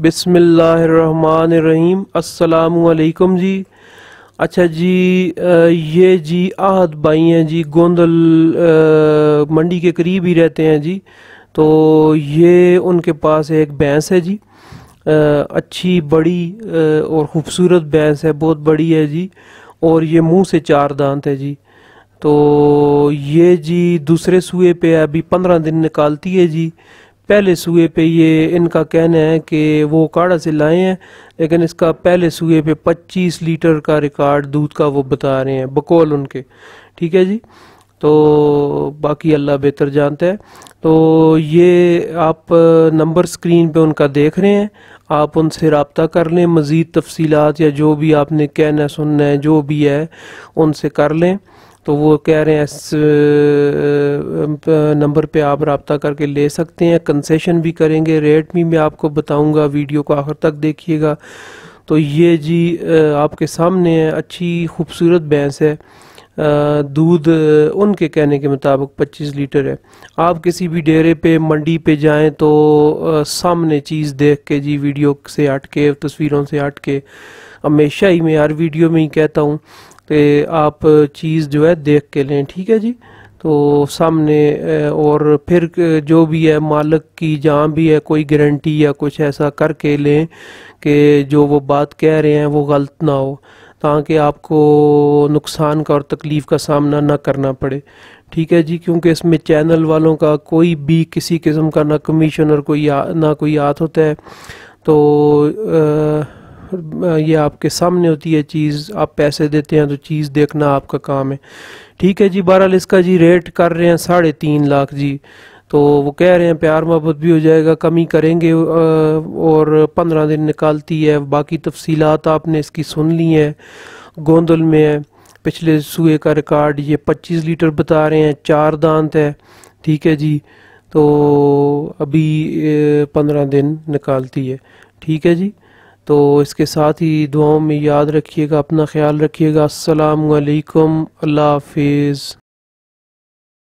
बिसमीम असलकम जी अच्छा जी ये जी आहद भाई हैं जी गोंदल मंडी के करीब ही रहते हैं जी तो ये उनके पास एक भैंस है जी अच्छी बड़ी और ख़ूबसूरत भैंस है बहुत बड़ी है जी और ये मुंह से चार दांत है जी तो ये जी दूसरे सूए पे अभी पंद्रह दिन निकालती है जी पहले सूए पे ये इनका कहना है कि वो काढ़ा से लाए हैं लेकिन इसका पहले सूए पे 25 लीटर का रिकॉर्ड दूध का वो बता रहे हैं बकौल उनके ठीक है जी तो बाकी अल्लाह बेहतर जानता है तो ये आप नंबर स्क्रीन पे उनका देख रहे हैं आप उनसे रबता कर लें मज़ीद तफसीलात या जो भी आपने कहना सुनना है जो भी है उनसे कर लें तो वो कह रहे हैं नंबर पे आप रबता करके ले सकते हैं कंसेशन भी करेंगे रेट भी मैं आपको बताऊंगा वीडियो को आखिर तक देखिएगा तो ये जी आपके सामने है अच्छी खूबसूरत भैंस है दूध उनके कहने के मुताबिक 25 लीटर है आप किसी भी डेरे पे मंडी पे जाएं तो सामने चीज़ देख के जी वीडियो से हट के तस्वीरों से हट के हमेशा ही मैं हर वीडियो में ही कहता हूँ कि आप चीज़ जो है देख के लें ठीक है जी तो सामने और फिर जो भी है मालक की जहाँ भी है कोई गारंटी या कुछ ऐसा करके लें कि जो वो बात कह रहे हैं वो गलत ना हो ताकि आपको नुकसान का और तकलीफ़ का सामना ना करना पड़े ठीक है जी क्योंकि इसमें चैनल वालों का कोई भी किसी किस्म का ना कमीशन और कोई ना कोई हाथ होता है तो आ, ये आपके सामने होती है चीज़ आप पैसे देते हैं तो चीज़ देखना आपका काम है ठीक है जी बहरहाल इसका जी रेट कर रहे हैं साढ़े तीन लाख जी तो वो कह रहे हैं प्यार मोहब्बत भी हो जाएगा कमी करेंगे और पंद्रह दिन निकालती है बाकी तफसीलात आपने इसकी सुन ली हैं गोंदल में है पिछले सूए का रिकॉर्ड ये पच्चीस लीटर बता रहे हैं चार दांत है ठीक है जी तो अभी पंद्रह दिन निकालती है ठीक है जी तो इसके साथ ही दुआओं में याद रखिएगा अपना ख्याल रखिएगा असलकम अल्लाह हाफिज़